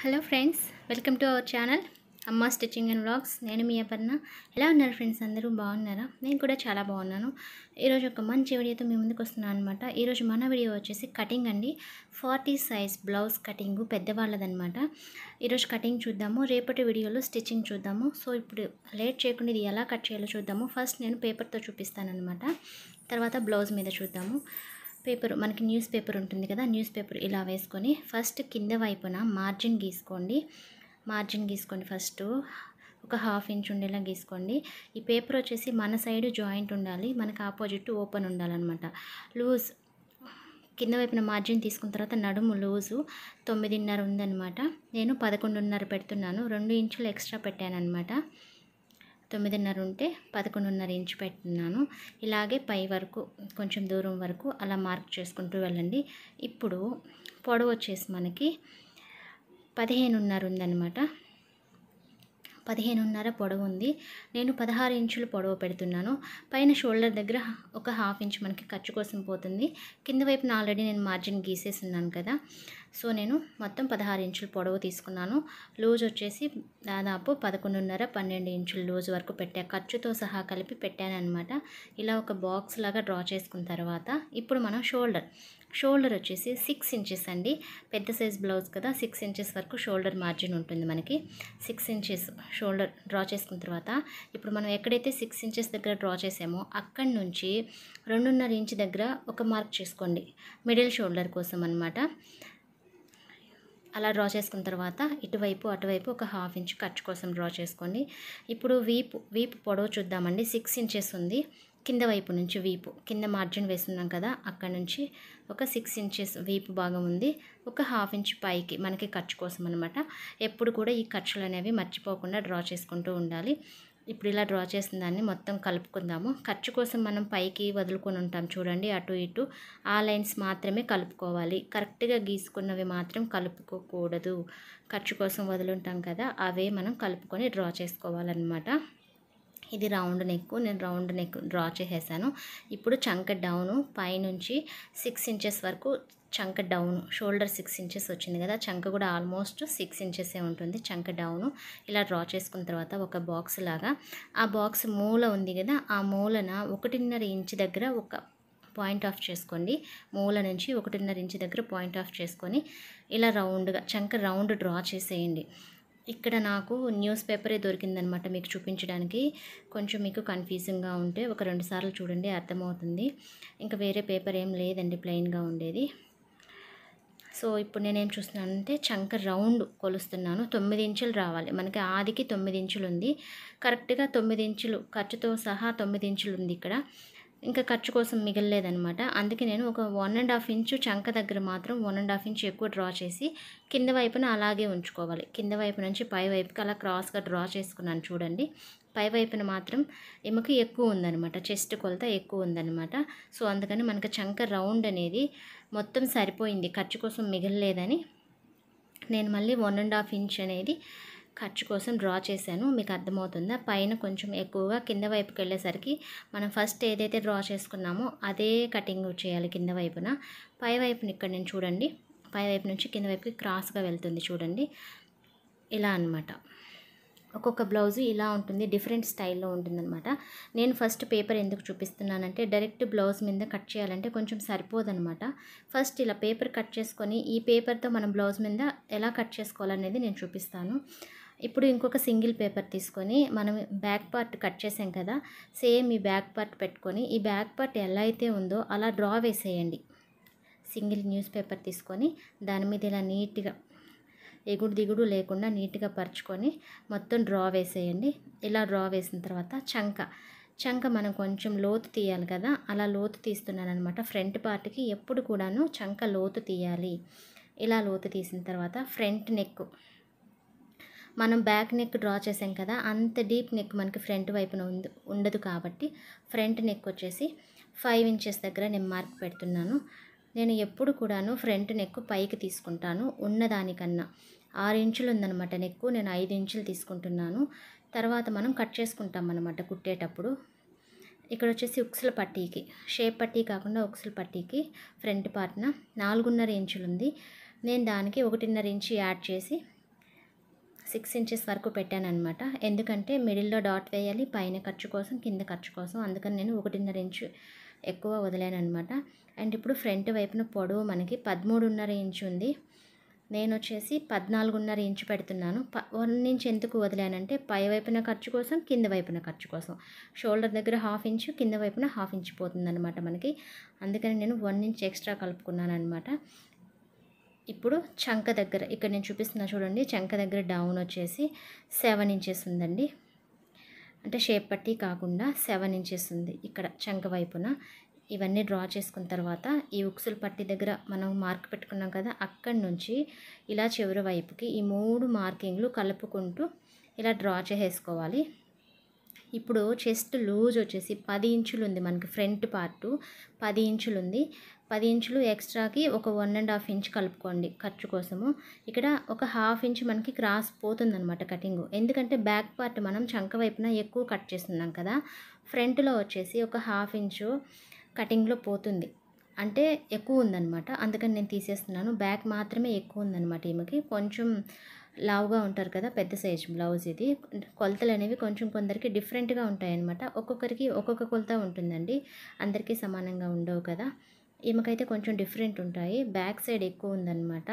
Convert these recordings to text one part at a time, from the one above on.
hello friends welcome to our channel Amma stitching and blogs నేను మీ అపర్ణ ఎలా ఉన్నారు ఫ్రెండ్స్ అందరూ బాగున్నారా నేను కూడా చాలా బాగున్నాను ఈరోజు ఒక మంచి వీడియోతో మీ ముందుకు వస్తున్నాను అనమాట ఈరోజు మన వీడియో వచ్చేసి కటింగ్ అండి ఫార్టీ సైజ్ బ్లౌజ్ కటింగ్ పెద్దవాళ్ళదనమాట ఈరోజు కటింగ్ చూద్దాము రేపటి వీడియోలో స్టిచ్చింగ్ చూద్దాము సో ఇప్పుడు లేట్ చేయకుండా ఇది ఎలా కట్ చేయాలో చూద్దాము ఫస్ట్ నేను పేపర్తో చూపిస్తాను అనమాట తర్వాత బ్లౌజ్ మీద చూద్దాము పేపర్ మనకి న్యూస్ పేపర్ ఉంటుంది కదా న్యూస్ పేపర్ ఇలా వేసుకొని ఫస్ట్ కింద వైపున మార్జిన్ గీసుకోండి మార్జిన్ గీసుకోండి ఫస్ట్ ఒక హాఫ్ ఇంచ్ ఉండేలా గీసుకోండి ఈ పేపర్ వచ్చేసి మన సైడ్ జాయింట్ ఉండాలి మనకు ఆపోజిట్ ఓపెన్ ఉండాలన్నమాట లూజ్ కింద వైపున మార్జిన్ తీసుకున్న తర్వాత నడుము లూజు తొమ్మిదిన్నర ఉందన్నమాట నేను పదకొండున్నర పెడుతున్నాను రెండు ఇంచులు ఎక్స్ట్రా పెట్టాను అనమాట తొమ్మిదిన్నర ఉంటే పదకొండున్నర ఇంచ్ పెట్టున్నాను ఇలాగే పై వరకు కొంచెం దూరం వరకు అలా మార్క్ చేసుకుంటూ వెళ్ళండి ఇప్పుడు పొడవు వచ్చేసి మనకి పదిహేనున్నర ఉందన్నమాట పదిహేనున్నర పొడవు ఉంది నేను పదహారు ఇంచులు పొడవు పెడుతున్నాను పైన షోల్డర్ దగ్గర ఒక హాఫ్ ఇంచ్ మనకి ఖర్చు కోసం పోతుంది కింద వైపున ఆల్రెడీ నేను మార్జిన్ గీసేసున్నాను కదా సో నేను మొత్తం పదహారు ఇంచులు పొడవు తీసుకున్నాను లూజ్ వచ్చేసి దాదాపు పదకొండున్నర పన్నెండు ఇంచులు లూజ్ వరకు పెట్టా ఖర్చుతో సహా కలిపి పెట్టాను అనమాట ఇలా ఒక బాక్స్ లాగా డ్రా చేసుకున్న తర్వాత ఇప్పుడు మనం షోల్డర్ షోల్డర్ వచ్చేసి సిక్స్ ఇంచెస్ అండి పెద్ద సైజ్ బ్లౌజ్ కదా సిక్స్ ఇంచెస్ వరకు షోల్డర్ మార్జిన్ ఉంటుంది మనకి సిక్స్ ఇంచెస్ షోల్డర్ డ్రా చేసుకున్న తర్వాత ఇప్పుడు మనం ఎక్కడైతే సిక్స్ ఇంచెస్ దగ్గర డ్రా చేసామో అక్కడి నుంచి రెండున్నర ఇంచ్ దగ్గర ఒక మార్క్ చేసుకోండి మిడిల్ షోల్డర్ కోసం అనమాట అలా డ్రా చేసుకున్న తర్వాత ఇటువైపు అటువైపు ఒక హాఫ్ ఇంచ్ ఖర్చు కోసం డ్రా చేసుకోండి ఇప్పుడు వీపు వీపు పొడవు చూద్దామండి సిక్స్ ఇంచెస్ ఉంది కింద వైపు నుంచి వీపు కింద మార్జిన్ వేస్తున్నాం కదా అక్కడ నుంచి ఒక సిక్స్ ఇంచెస్ వీపు భాగం ఉంది ఒక హాఫ్ ఇంచ్ పైకి మనకి ఖర్చు కోసం అనమాట ఎప్పుడు కూడా ఈ ఖర్చులు అనేవి మర్చిపోకుండా డ్రా చేసుకుంటూ ఉండాలి ఇప్పుడు ఇలా డ్రా చేసిన దాన్ని మొత్తం కలుపుకుందాము ఖర్చు కోసం మనం పైకి వదులుకొని ఉంటాం చూడండి అటు ఇటు ఆ లైన్స్ మాత్రమే కలుపుకోవాలి కరెక్ట్గా గీసుకున్నవి మాత్రం కలుపుకోకూడదు ఖర్చు కోసం వదులుంటాం కదా అవే మనం కలుపుకొని డ్రా చేసుకోవాలన్నమాట ఇది రౌండ్ నెక్ నేను రౌండ్ నెక్ డ్రా చేసేసాను ఇప్పుడు చంక డౌను పైనుంచి సిక్స్ ఇంచెస్ వరకు చంక డౌన్ షోల్డర్ సిక్స్ ఇంచెస్ వచ్చింది కదా చంక కూడా ఆల్మోస్ట్ సిక్స్ ఇంచెసే ఉంటుంది చంక డౌను ఇలా డ్రా చేసుకున్న తర్వాత ఒక బాక్స్ లాగా ఆ బాక్స్ మూల ఉంది కదా ఆ మూలన ఒకటిన్నర ఇంచ్ దగ్గర ఒక పాయింట్ ఆఫ్ చేసుకోండి మూల నుంచి ఒకటిన్నర ఇంచ్ దగ్గర పాయింట్ ఆఫ్ చేసుకొని ఇలా రౌండ్గా చంక రౌండ్ డ్రా చేసేయండి ఇక్కడ నాకు న్యూస్ పేపరే దొరికిందనమాట మీకు చూపించడానికి కొంచెం మీకు కన్ఫ్యూజింగ్గా ఉంటే ఒక రెండు సార్లు చూడండి అర్థమవుతుంది ఇంకా వేరే పేపర్ ఏం లేదండి ప్లెయిన్గా ఉండేది సో ఇప్పుడు నేనేం చూస్తున్నానంటే చంక రౌండ్ కొలుస్తున్నాను తొమ్మిది ఇంచులు రావాలి మనకి ఆదికి తొమ్మిది ఇంచులు ఉంది కరెక్ట్గా తొమ్మిది ఇంచులు ఖర్చుతో సహా తొమ్మిది ఇంచులు ఉంది ఇక్కడ ఇంకా ఖర్చు కోసం మిగలలేదనమాట అందుకే నేను ఒక వన్ అండ్ హాఫ్ ఇంచు చంక దగ్గర మాత్రం వన్ అండ్ హాఫ్ ఇంచు ఎక్కువ డ్రా చేసి కింద వైపున అలాగే ఉంచుకోవాలి కింద వైపు నుంచి పై వైపుకి అలా క్రాస్గా డ్రా చేసుకున్నాను చూడండి పై వైపున మాత్రం ఎముక ఎక్కువ ఉందనమాట చెస్ట్ కొలత ఎక్కువ ఉందనమాట సో అందుకని మనకు చంక రౌండ్ అనేది మొత్తం సరిపోయింది ఖర్చు కోసం మిగలలేదని నేను మళ్ళీ వన్ అండ్ హాఫ్ ఇంచ్ అనేది ఖర్చు కోసం డ్రా చేశాను మీకు అర్థమవుతుందా పైన కొంచెం ఎక్కువగా కింద వైపుకి వెళ్ళేసరికి మనం ఫస్ట్ ఏదైతే డ్రా చేసుకున్నామో అదే కటింగ్ చేయాలి కింద వైపున పై వైపుని ఇక్కడ నేను చూడండి పై వైపు నుంచి కింద వైపుకి క్రాస్గా వెళ్తుంది చూడండి ఇలా అనమాట ఒక్కొక్క బ్లౌజు ఇలా ఉంటుంది డిఫరెంట్ స్టైల్లో ఉంటుందన్నమాట నేను ఫస్ట్ పేపర్ ఎందుకు చూపిస్తున్నానంటే డైరెక్ట్ బ్లౌజ్ మీద కట్ చేయాలంటే కొంచెం సరిపోదనమాట ఫస్ట్ ఇలా పేపర్ కట్ చేసుకొని ఈ పేపర్తో మనం బ్లౌజ్ మీద ఎలా కట్ చేసుకోవాలనేది నేను చూపిస్తాను ఇప్పుడు ఇంకొక సింగిల్ పేపర్ తీసుకొని మనం బ్యాక్ పార్ట్ కట్ చేసాం కదా సేమ్ ఈ బ్యాక్ పార్ట్ పెట్టుకొని ఈ బ్యాక్ పార్ట్ ఎలా అయితే ఉందో అలా డ్రా వేసేయండి సింగిల్ న్యూస్ పేపర్ తీసుకొని దాని మీద ఇలా నీట్గా ఎగుడు దిగుడు లేకుండా నీట్గా పరుచుకొని మొత్తం డ్రా వేసేయండి ఇలా డ్రా వేసిన తర్వాత చంక చంక మనం కొంచెం లోతు తీయాలి కదా అలా లోతు తీస్తున్నాను అనమాట ఫ్రంట్ పార్ట్కి ఎప్పుడు కూడాను చంక లోతు తీయాలి ఇలా లోతు తీసిన తర్వాత ఫ్రంట్ నెక్ మనం బ్యాక్ నెక్ డ్రా చేసాం కదా అంత డీప్ నెక్ మనకి ఫ్రంట్ వైపున ఉంది ఉండదు కాబట్టి ఫ్రంట్ నెక్ వచ్చేసి ఫైవ్ ఇంచెస్ దగ్గర నేను మార్క్ పెడుతున్నాను నేను ఎప్పుడు కూడాను ఫ్రంట్ నెక్ పైకి తీసుకుంటాను ఉన్నదానికన్నా ఆరు ఇంచులు ఉందన్నమాట నెక్ నేను ఐదు ఇంచులు తీసుకుంటున్నాను తర్వాత మనం కట్ చేసుకుంటాం అనమాట కుట్టేటప్పుడు ఇక్కడ వచ్చేసి ఉక్సుల పట్టీకి షేప్ పట్టీ కాకుండా ఉక్సుల పట్టీకి ఫ్రంట్ పార్ట్న నాలుగున్నర ఇంచులు ఉంది నేను దానికి ఒకటిన్నర ఇంచు యాడ్ చేసి సిక్స్ ఇంచెస్ వరకు పెట్టాను అనమాట ఎందుకంటే మిడిల్లో డాట్ వేయాలి పైన ఖర్చు కోసం కింద ఖర్చు కోసం అందుకని నేను ఒకటిన్నర ఇంచు ఎక్కువ వదిలాను అనమాట అండ్ ఇప్పుడు ఫ్రంట్ వైపున పొడవు మనకి పదమూడున్నర ఇంచు ఉంది నేను వచ్చేసి పద్నాలుగున్నర ఇంచు పెడుతున్నాను ప వన్ ఇంచ్ ఎందుకు వదిలానంటే పై వైపున ఖర్చు కోసం కింద వైపున ఖర్చు కోసం షోల్డర్ దగ్గర హాఫ్ ఇంచు కింద వైపున హాఫ్ ఇంచ్ పోతుంది అనమాట మనకి అందుకని నేను వన్ ఇంచ్ ఎక్స్ట్రా కలుపుకున్నాను అనమాట ఇప్పుడు చంక దగ్గర ఇక్కడ నేను చూపిస్తున్నా చూడండి చంక దగ్గర డౌన్ వచ్చేసి సెవెన్ ఇంచెస్ ఉందండి అంటే షేప్ పట్టి కాకుండా సెవెన్ ఇంచెస్ ఉంది ఇక్కడ చంక వైపున ఇవన్నీ డ్రా చేసుకున్న తర్వాత ఈ ఉక్సుల పట్టి దగ్గర మనం మార్క్ పెట్టుకున్నాం కదా అక్కడి నుంచి ఇలా చివరి వైపుకి ఈ మూడు మార్కింగ్లు కలుపుకుంటూ ఇలా డ్రా చేసేసుకోవాలి ఇప్పుడు చెస్ట్ లూజ్ వచ్చేసి పది ఇంచులు ఉంది మనకి ఫ్రంట్ పార్టు పది ఇంచులు ఉంది పది ఇంచులు ఎక్స్ట్రాకి ఒక వన్ అండ్ హాఫ్ ఇంచ్ కలుపుకోండి ఖర్చు కోసము ఇక్కడ ఒక హాఫ్ ఇంచ్ మనకి క్రాస్ పోతుందనమాట కటింగ్ ఎందుకంటే బ్యాక్ పార్ట్ మనం చంక వైపున ఎక్కువ కట్ చేస్తున్నాం కదా ఫ్రంట్లో వచ్చేసి ఒక హాఫ్ ఇంచు కటింగ్లో పోతుంది అంటే ఎక్కువ ఉందనమాట అందుకని నేను తీసేస్తున్నాను బ్యాక్ మాత్రమే ఎక్కువ ఉందనమాట ఈమెకి కొంచెం లావుగా ఉంటారు కదా పెద్ద సైజ్ బ్లౌజ్ ఇది కొలతలు అనేవి కొంచెం కొందరికి డిఫరెంట్గా ఉంటాయన్నమాట ఒక్కొక్కరికి ఒక్కొక్క కొలత ఉంటుందండి అందరికీ సమానంగా ఉండవు కదా ఈమెకైతే కొంచెం డిఫరెంట్ ఉంటాయి బ్యాక్ సైడ్ ఎక్కువ ఉందన్నమాట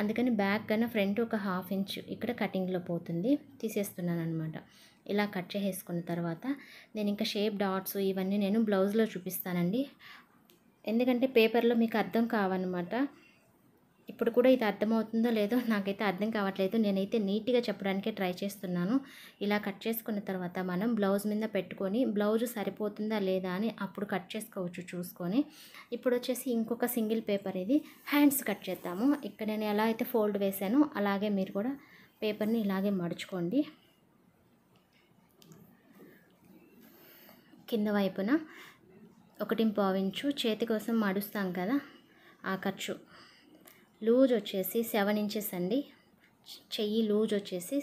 అందుకని బ్యాక్ కన్నా ఫ్రంట్ ఒక హాఫ్ ఇంచ్ ఇక్కడ కటింగ్లో పోతుంది తీసేస్తున్నాను అనమాట ఇలా కట్ చేసేసుకున్న తర్వాత నేను ఇంకా షేప్ డాట్స్ ఇవన్నీ నేను బ్లౌజ్లో చూపిస్తానండి ఎందుకంటే పేపర్లో మీకు అర్థం కావన్నమాట ఇప్పుడు కూడా ఇది అర్థమవుతుందో లేదో నాకైతే అర్థం కావట్లేదు నేనైతే నీట్గా చెప్పడానికే ట్రై చేస్తున్నాను ఇలా కట్ చేసుకున్న తర్వాత మనం బ్లౌజ్ మీద పెట్టుకొని బ్లౌజ్ సరిపోతుందా లేదా అని అప్పుడు కట్ చేసుకోవచ్చు చూసుకొని ఇప్పుడు వచ్చేసి ఇంకొక సింగిల్ పేపర్ ఇది హ్యాండ్స్ కట్ చేద్దాము ఇక్కడ నేను ఎలా అయితే ఫోల్డ్ వేసానో అలాగే మీరు కూడా పేపర్ని ఇలాగే మడుచుకోండి కింద వైపున ఒకటిని పావించు చేతి కోసం మడుస్తాం కదా ఆ ఖర్చు లూజ్ వచ్చేసి సెవెన్ ఇంచెస్ అండి చెయ్యి లూజ్ వచ్చేసి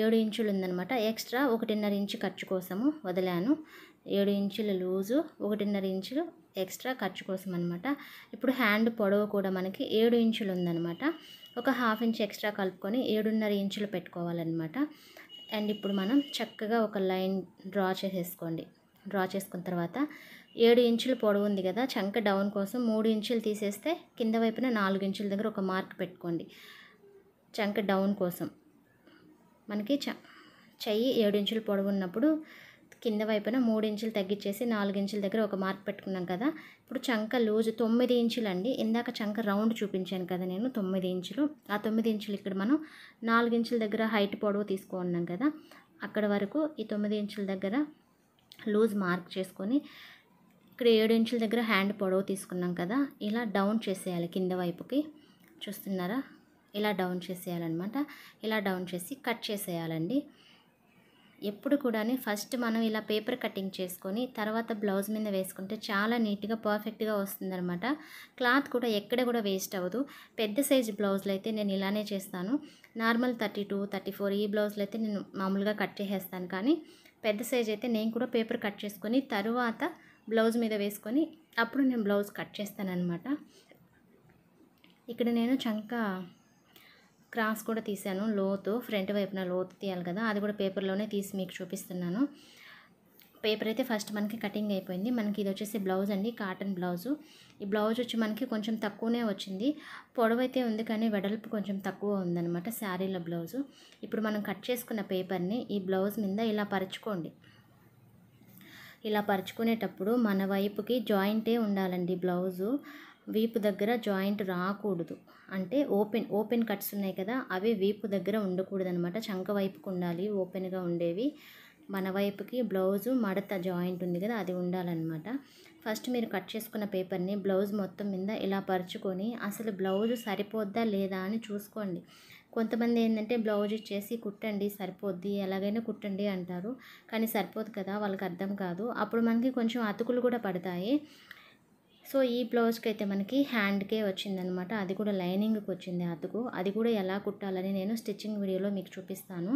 ఏడు ఇంచులు ఉందనమాట ఎక్స్ట్రా ఒకటిన్నర ఇంచు ఖర్చు కోసము వదిలాను ఏడు ఇంచులు లూజు ఒకటిన్నర ఇంచులు ఎక్స్ట్రా ఖర్చు కోసం అనమాట ఇప్పుడు హ్యాండ్ పొడవు కూడా మనకి ఏడు ఇంచులు ఉందనమాట ఒక హాఫ్ ఇంచ్ ఎక్స్ట్రా కలుపుకొని ఏడున్నర ఇంచులు పెట్టుకోవాలన్నమాట అండ్ ఇప్పుడు మనం చక్కగా ఒక లైన్ డ్రా చేసేసుకోండి డ్రా చేసుకున్న తర్వాత ఏడు ఇంచులు పొడవు ఉంది కదా చంక డౌన్ కోసం మూడు ఇంచులు తీసేస్తే కింద వైపున నాలుగు ఇంచుల దగ్గర ఒక మార్క్ పెట్టుకోండి చంక డౌన్ కోసం మనకి చ చెయ్యి ఏడు ఇంచులు పొడవు ఉన్నప్పుడు కింద వైపున మూడు ఇంచులు తగ్గించేసి నాలుగు ఇంచుల దగ్గర ఒక మార్క్ పెట్టుకున్నాం కదా ఇప్పుడు చంక లూజ్ తొమ్మిది ఇంచులు అండి ఇందాక చంక రౌండ్ చూపించాను కదా నేను తొమ్మిది ఇంచులు ఆ తొమ్మిది ఇంచులు ఇక్కడ మనం నాలుగు ఇంచుల దగ్గర హైట్ పొడవు తీసుకున్నాం కదా అక్కడ వరకు ఈ తొమ్మిది ఇంచుల దగ్గర లూజ్ మార్క్ చేసుకొని ఇక్కడ ఏడు ఇంచుల దగ్గర హ్యాండ్ పొడవు తీసుకున్నాం కదా ఇలా డౌన్ చేసేయాలి కింద వైపుకి చూస్తున్నారా ఇలా డౌన్ చేసేయాలన్నమాట ఇలా డౌన్ చేసి కట్ చేసేయాలండి ఎప్పుడు కూడా ఫస్ట్ మనం ఇలా పేపర్ కటింగ్ చేసుకొని తర్వాత బ్లౌజ్ మీద వేసుకుంటే చాలా నీట్గా పర్ఫెక్ట్గా వస్తుందన్నమాట క్లాత్ కూడా ఎక్కడ కూడా వేస్ట్ అవ్వదు పెద్ద సైజ్ బ్లౌజ్లు అయితే నేను ఇలానే చేస్తాను normal thirty two thirty four ఈ బ్లౌజ్లు అయితే నేను మామూలుగా కట్ చేసేస్తాను కానీ పెద్ద సైజ్ అయితే నేను కూడా పేపర్ కట్ చేసుకొని తర్వాత బ్లౌజ్ మీద వేసుకొని అప్పుడు నేను బ్లౌజ్ కట్ అనమాట ఇక్కడ నేను చంక క్రాస్ కూడా తీశాను లోతు ఫ్రంట్ వైపున లోతు తీయాలి కదా అది కూడా పేపర్లోనే తీసి మీకు చూపిస్తున్నాను పేపర్ అయితే ఫస్ట్ మనకి కటింగ్ అయిపోయింది మనకి ఇది వచ్చేసి బ్లౌజ్ అండి కాటన్ బ్లౌజు ఈ బ్లౌజ్ వచ్చి మనకి కొంచెం తక్కువనే వచ్చింది పొడవైతే ఉంది కానీ వెడల్పు కొంచెం తక్కువ ఉందన్నమాట శారీలో బ్లౌజు ఇప్పుడు మనం కట్ చేసుకున్న పేపర్ని ఈ బ్లౌజ్ మీద ఇలా పరుచుకోండి ఇలా పరుచుకునేటప్పుడు మన వైపుకి జాయింటే ఉండాలండి బ్లౌజు వీపు దగ్గర జాయింట్ రాకూడదు అంటే ఓపెన్ ఓపెన్ కట్స్ ఉన్నాయి కదా అవి వీపు దగ్గర ఉండకూడదు అనమాట చంక వైపుకు ఉండాలి ఓపెన్గా ఉండేవి మన వైపుకి బ్లౌజు మడత జాయింట్ ఉంది కదా అది ఉండాలన్నమాట ఫస్ట్ మీరు కట్ చేసుకున్న పేపర్ని బ్లౌజ్ మొత్తం మీద ఇలా పరుచుకొని అసలు బ్లౌజ్ సరిపోద్దా లేదా అని చూసుకోండి కొంతమంది ఏంటంటే బ్లౌజ్ ఇచ్చేసి కుట్టండి సరిపోద్ది ఎలాగైనా కుట్టండి అంటారు కానీ సరిపోదు కదా వాళ్ళకి అర్థం కాదు అప్పుడు మనకి కొంచెం అతుకులు కూడా పడతాయి సో ఈ బ్లౌజ్కి అయితే మనకి హ్యాండ్కే వచ్చిందనమాట అది కూడా లైనింగ్కి వచ్చింది అతుకు అది కూడా ఎలా కుట్టాలని నేను స్టిచ్చింగ్ వీడియోలో మీకు చూపిస్తాను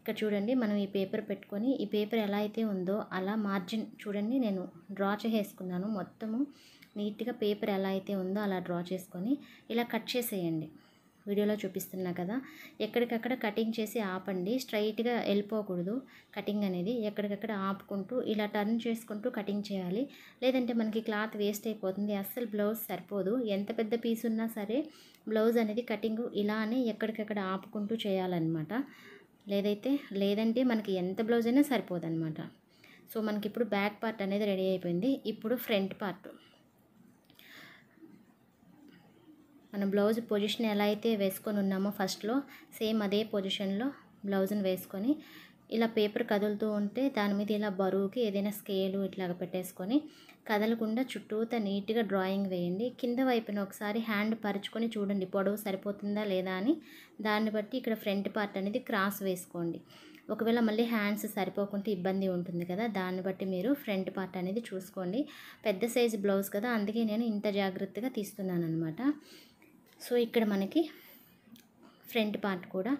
ఇక్కడ చూడండి మనం ఈ పేపర్ పెట్టుకొని ఈ పేపర్ ఎలా అయితే ఉందో అలా మార్జిన్ చూడండి నేను డ్రా చేసేసుకున్నాను మొత్తము నీట్గా పేపర్ ఎలా అయితే ఉందో అలా డ్రా చేసుకొని ఇలా కట్ చేసేయండి వీడియోలో చూపిస్తున్నా కదా ఎక్కడికక్కడ కటింగ్ చేసి ఆపండి స్ట్రైట్గా వెళ్ళిపోకూడదు కటింగ్ అనేది ఎక్కడికక్కడ ఆపుకుంటూ ఇలా టర్న్ చేసుకుంటూ కటింగ్ చేయాలి లేదంటే మనకి క్లాత్ వేస్ట్ అయిపోతుంది అస్సలు బ్లౌజ్ సరిపోదు ఎంత పెద్ద పీస్ ఉన్నా సరే బ్లౌజ్ అనేది కటింగ్ ఇలానే ఎక్కడికక్కడ ఆపుకుంటూ చేయాలన్నమాట లేదైతే లేదంటే మనకి ఎంత బ్లౌజ్ అయినా సరిపోదన్నమాట సో మనకి ఇప్పుడు బ్యాక్ పార్ట్ అనేది రెడీ అయిపోయింది ఇప్పుడు ఫ్రంట్ పార్ట్ మన బ్లౌజ్ పొజిషన్ ఎలా అయితే వేసుకొని ఉన్నామో ఫస్ట్లో సేమ్ అదే పొజిషన్లో బ్లౌజ్ని వేసుకొని ఇలా పేపర్ కదులుతూ ఉంటే దాని మీద ఇలా బరువుకి ఏదైనా స్కేలు ఇట్లాగ పెట్టేసుకొని కదలకుండా చుట్టూత నీట్గా డ్రాయింగ్ వేయండి కింద వైపున ఒకసారి హ్యాండ్ పరుచుకొని చూడండి పొడవు సరిపోతుందా లేదా అని దాన్ని బట్టి ఇక్కడ ఫ్రంట్ పార్ట్ అనేది క్రాస్ వేసుకోండి ఒకవేళ మళ్ళీ హ్యాండ్స్ సరిపోకుంటే ఇబ్బంది ఉంటుంది కదా దాన్ని బట్టి మీరు ఫ్రంట్ పార్ట్ అనేది చూసుకోండి పెద్ద సైజు బ్లౌజ్ కదా అందుకే నేను ఇంత జాగ్రత్తగా తీస్తున్నాను అనమాట సో ఇక్కడ మనకి ఫ్రంట్ పార్ట్ కూడా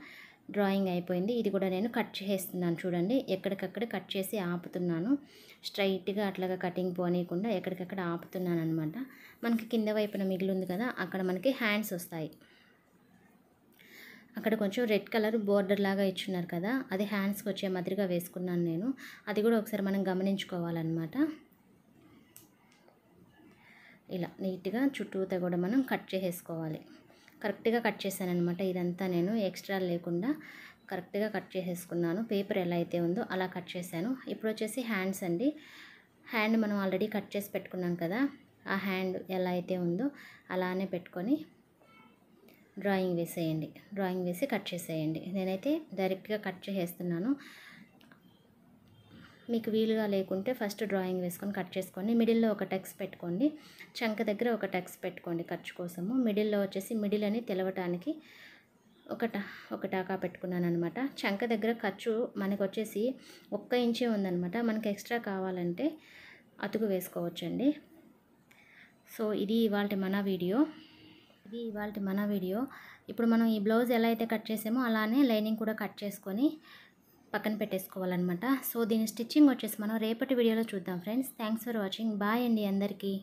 డ్రాయింగ్ అయిపోయింది ఇది కూడా నేను కట్ చేస్తున్నాను చూడండి ఎక్కడికక్కడ కట్ చేసి ఆపుతున్నాను స్ట్రైట్గా అట్లాగా కటింగ్ పోనీయకుండా ఎక్కడికక్కడ ఆపుతున్నాను అనమాట మనకి కింద వైపున మిగిలింది కదా అక్కడ మనకి హ్యాండ్స్ వస్తాయి అక్కడ కొంచెం రెడ్ కలర్ బోర్డర్ లాగా ఇచ్చున్నారు కదా అది హ్యాండ్స్కి వచ్చే మాదిరిగా వేసుకున్నాను నేను అది కూడా ఒకసారి మనం గమనించుకోవాలన్నమాట ఇలా నీట్గా చుట్టూతో కూడా మనం కట్ చేసేసుకోవాలి కరెక్ట్గా కట్ చేశాను అనమాట ఇదంతా నేను ఎక్స్ట్రా లేకుండా కరెక్ట్గా కట్ చేసేసుకున్నాను పేపర్ ఎలా అయితే ఉందో అలా కట్ చేశాను ఇప్పుడు వచ్చేసి హ్యాండ్స్ అండి హ్యాండ్ మనం ఆల్రెడీ కట్ చేసి పెట్టుకున్నాం కదా ఆ హ్యాండ్ ఎలా అయితే ఉందో అలానే పెట్టుకొని డ్రాయింగ్ వేసేయండి డ్రాయింగ్ వేసి కట్ చేసేయండి నేనైతే డైరెక్ట్గా కట్ చేసేస్తున్నాను మీకు వీలుగా లేకుంటే ఫస్ట్ డ్రాయింగ్ వేసుకొని కట్ చేసుకోండి మిడిల్లో ఒక టెక్స్ పెట్టుకోండి చంక దగ్గర ఒక టెక్స్ పెట్టుకోండి ఖర్చు కోసము మిడిల్లో వచ్చేసి మిడిల్ అని తెలవటానికి ఒక ఒక టాకా పెట్టుకున్నాను అనమాట చంక దగ్గర ఖర్చు మనకు వచ్చేసి ఒక్క ఇంచే ఉందనమాట మనకు ఎక్స్ట్రా కావాలంటే అతుకు వేసుకోవచ్చండి సో ఇది ఇవాళ మన వీడియో ఇది ఇవాళ మన వీడియో ఇప్పుడు మనం ఈ బ్లౌజ్ ఎలా అయితే కట్ చేసామో అలానే లైనింగ్ కూడా కట్ చేసుకొని పక్కన పెట్టేసుకోవాలన్నమాట సో దీని స్టిచ్చింగ్ వచ్చేసి మనం రేపటి వీడియోలో చూద్దాం friends thanks for watching bye అండి అందరికీ